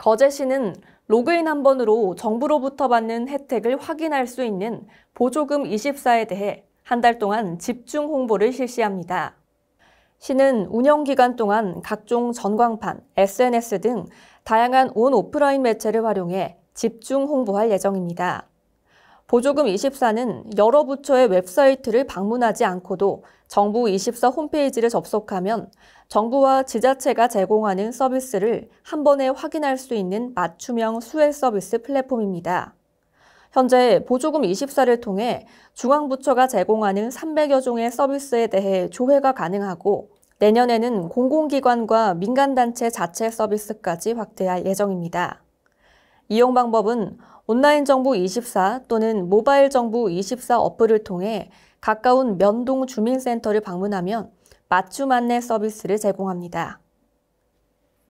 거제시는 로그인 한 번으로 정부로부터 받는 혜택을 확인할 수 있는 보조금 24에 대해 한 달 동안 집중 홍보를 실시합니다. 시는 운영 기간 동안 각종 전광판, SNS 등 다양한 온 오프라인 매체를 활용해 집중 홍보할 예정입니다. 보조금 24는 여러 부처의 웹사이트를 방문하지 않고도 정부 24 홈페이지를 접속하면 정부와 지자체가 제공하는 서비스를 한 번에 확인할 수 있는 맞춤형 수혜 서비스 플랫폼입니다. 현재 보조금 24를 통해 중앙부처가 제공하는 300여 종의 서비스에 대해 조회가 가능하고 내년에는 공공기관과 민간단체 자체 서비스까지 확대할 예정입니다. 이용 방법은 온라인 정부 24 또는 모바일 정부 24 어플을 통해 가까운 면동 주민센터를 방문하면 맞춤 안내 서비스를 제공합니다.